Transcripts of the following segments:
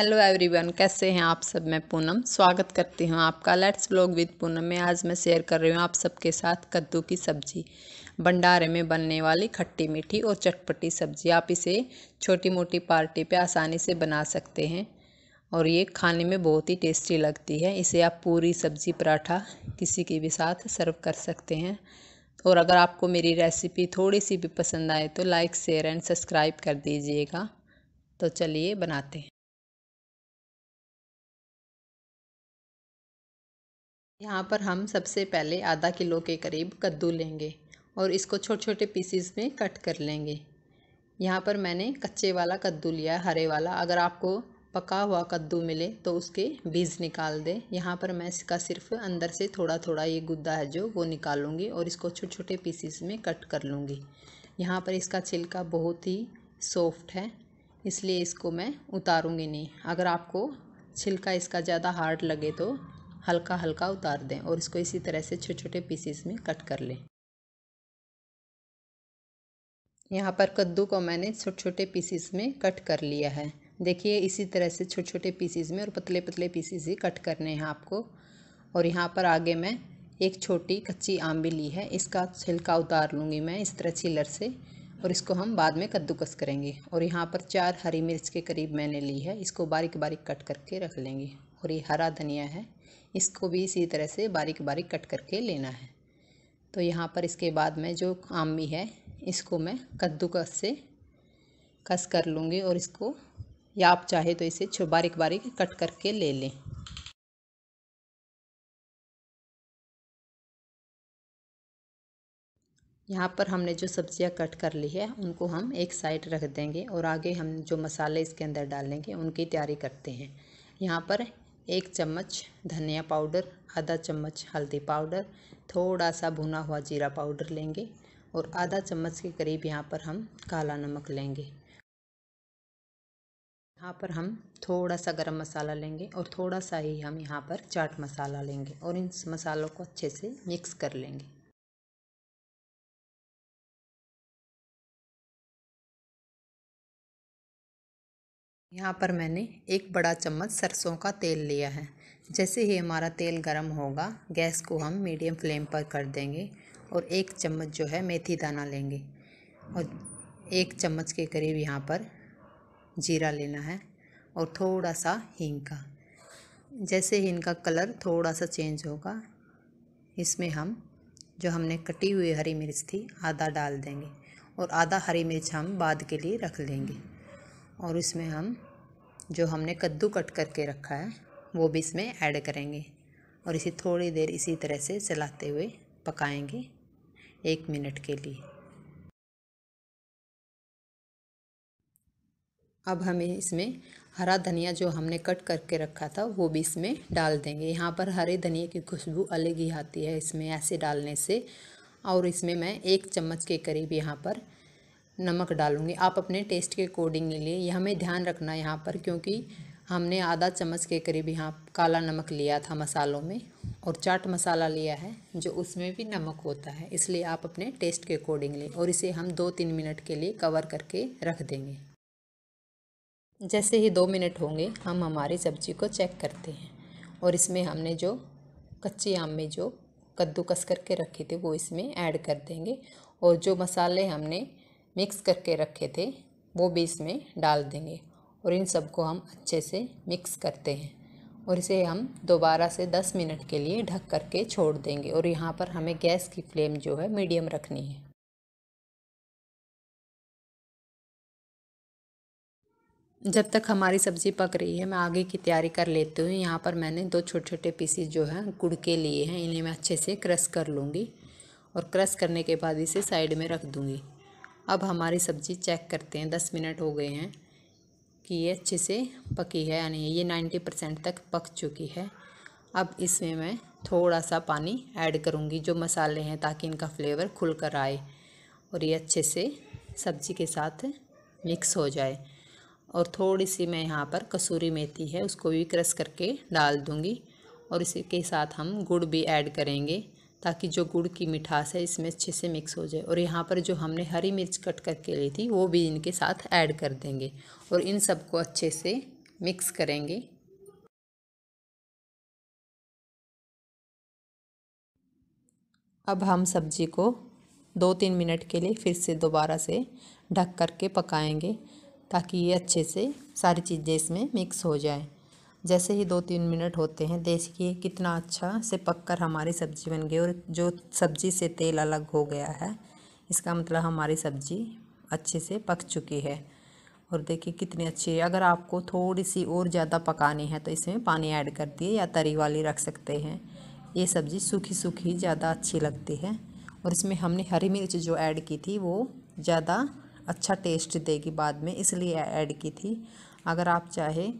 hello everyone कैसे हैं आप सब मैं पूनम स्वागत करती हूं आपका लेट्स ब्लॉग विद पूनम में आज मैं शेयर कर रही हूं आप सबके साथ कद्दू की सब्जी भंडारे में बनने वाली खट्टी मीठी और चटपटी सब्जी आप इसे छोटी मोटी पार्टी पे आसानी से बना सकते हैं और ये खाने में बहुत ही टेस्टी लगती है इसे आप पूरी सब्जी पराठा किसी के भी साथ सर्व कर सकते हैं और अगर आपको मेरी रेसिपी थोड़ी सी भी पसंद आए तो लाइक शेयर एंड सब्सक्राइब कर दीजिएगा तो चलिए बनाते हैं यहाँ पर हम सबसे पहले आधा किलो के करीब कद्दू लेंगे और इसको छोटे छोटे पीसीस में कट कर लेंगे यहाँ पर मैंने कच्चे वाला कद्दू लिया हरे वाला अगर आपको पका हुआ कद्दू मिले तो उसके बीज निकाल दें यहाँ पर मैं इसका सिर्फ अंदर से थोड़ा थोड़ा ये गुद्दा है जो वो निकालूंगी और इसको छोटे छोटे पीसीस में कट कर लूँगी यहाँ पर इसका छिलका बहुत ही सॉफ्ट है इसलिए इसको मैं उतारूँगी नहीं अगर आपको छिलका इसका ज़्यादा हार्ड लगे तो हल्का हल्का उतार दें और इसको इसी तरह से छोटे छोटे पीसीस में कट कर लें यहाँ पर कद्दू को मैंने छोटे छोटे पीसीस में कट कर लिया है देखिए इसी तरह से छोटे छोटे पीसीस में और पतले पतले पीसीस ही कट करने हैं आपको और यहाँ पर आगे मैं एक छोटी कच्ची आम भी ली है इसका छिलका उतार लूँगी मैं इस तरह छिलर से और इसको हम बाद में कद्दूकस करेंगे और यहाँ पर चार हरी मिर्च के करीब मैंने ली है इसको बारीक बारीक कट करके रख लेंगे और ये हरा धनिया है इसको भी इसी तरह से बारीक बारीक कट करके लेना है तो यहाँ पर इसके बाद में जो आमी है इसको मैं कद्दूकस से कस कर लूँगी और इसको या आप चाहे तो इसे छो बारीक बारीक कट करके ले लें यहाँ पर हमने जो सब्जियाँ कट कर ली है उनको हम एक साइड रख देंगे और आगे हम जो मसाले इसके अंदर डालेंगे उनकी तैयारी करते हैं यहाँ पर एक चम्मच धनिया पाउडर आधा चम्मच हल्दी पाउडर थोड़ा सा भुना हुआ जीरा पाउडर लेंगे और आधा चम्मच के करीब यहाँ पर हम काला नमक लेंगे यहाँ पर हम थोड़ा सा गरम मसाला लेंगे और थोड़ा सा ही हम यहाँ पर चाट मसाला लेंगे और इन मसालों को अच्छे से मिक्स कर लेंगे यहाँ पर मैंने एक बड़ा चम्मच सरसों का तेल लिया है जैसे ही हमारा तेल गर्म होगा गैस को हम मीडियम फ्लेम पर कर देंगे और एक चम्मच जो है मेथी दाना लेंगे और एक चम्मच के करीब यहाँ पर जीरा लेना है और थोड़ा सा हींग का जैसे ही इनका कलर थोड़ा सा चेंज होगा इसमें हम जो हमने कटी हुई हरी मिर्च थी आधा डाल देंगे और आधा हरी मिर्च हम बाद के लिए रख लेंगे और इसमें हम जो हमने कद्दू कट करके रखा है वो भी इसमें ऐड करेंगे और इसे थोड़ी देर इसी तरह से चलाते हुए पकाएंगे एक मिनट के लिए अब हमें इसमें हरा धनिया जो हमने कट करके रखा था वो भी इसमें डाल देंगे यहाँ पर हरे धनिया की खुशबू अलग ही आती है इसमें ऐसे डालने से और इसमें मैं एक चम्मच के करीब यहाँ पर नमक डालूँगी आप अपने टेस्ट के अकॉर्डिंगली ये हमें ध्यान रखना है यहाँ पर क्योंकि हमने आधा चम्मच के करीब यहाँ काला नमक लिया था मसालों में और चाट मसाला लिया है जो उसमें भी नमक होता है इसलिए आप अपने टेस्ट के अकॉर्डिंगली और इसे हम दो तीन मिनट के लिए कवर करके रख देंगे जैसे ही दो मिनट होंगे हम हमारी सब्ज़ी को चेक करते हैं और इसमें हमने जो कच्चे आम में जो कद्दू कस करके रखे थे वो इसमें ऐड कर देंगे और जो मसाले हमने मिक्स करके रखे थे वो भी इसमें डाल देंगे और इन सबको हम अच्छे से मिक्स करते हैं और इसे हम दोबारा से 10 मिनट के लिए ढक करके छोड़ देंगे और यहाँ पर हमें गैस की फ्लेम जो है मीडियम रखनी है जब तक हमारी सब्ज़ी पक रही है मैं आगे की तैयारी कर लेती हूँ यहाँ पर मैंने दो छोटे छोटे पीसीस जो है गुड़ के लिए हैं इन्हें मैं अच्छे से क्रश कर लूँगी और क्रश करने के बाद इसे साइड में रख दूँगी अब हमारी सब्ज़ी चेक करते हैं दस मिनट हो गए हैं कि ये अच्छे से पकी है यानी ये नाइन्टी परसेंट तक पक चुकी है अब इसमें मैं थोड़ा सा पानी ऐड करूँगी जो मसाले हैं ताकि इनका फ्लेवर खुल कर आए और ये अच्छे से सब्ज़ी के साथ मिक्स हो जाए और थोड़ी सी मैं यहाँ पर कसूरी मेथी है उसको भी क्रश करके डाल दूँगी और इसी के साथ हम गुड़ भी ऐड करेंगे ताकि जो गुड़ की मिठास है इसमें अच्छे से मिक्स हो जाए और यहाँ पर जो हमने हरी मिर्च कट करके ली थी वो भी इनके साथ ऐड कर देंगे और इन सबको अच्छे से मिक्स करेंगे अब हम सब्जी को दो तीन मिनट के लिए फिर से दोबारा से ढक करके पकाएंगे ताकि ये अच्छे से सारी चीज़ें इसमें मिक्स हो जाए जैसे ही दो तीन मिनट होते हैं देखिए कितना अच्छा से पककर हमारी सब्ज़ी बन गई और जो सब्ज़ी से तेल अलग हो गया है इसका मतलब हमारी सब्ज़ी अच्छे से पक चुकी है और देखिए कितनी अच्छी है अगर आपको थोड़ी सी और ज़्यादा पकानी है तो इसमें पानी ऐड कर दिए या तरी वाली रख सकते हैं ये सब्ज़ी सूखी सूखी ज़्यादा अच्छी लगती है और इसमें हमने हरी मिर्च जो ऐड की थी वो ज़्यादा अच्छा टेस्ट देगी बाद में इसलिए ऐड की थी अगर आप चाहे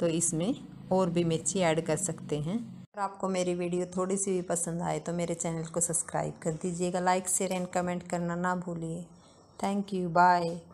तो इसमें और भी मिर्ची ऐड कर सकते हैं अगर आपको मेरी वीडियो थोड़ी सी भी पसंद आए तो मेरे चैनल को सब्सक्राइब कर दीजिएगा लाइक शेयर एंड कमेंट करना ना भूलिए थैंक यू बाय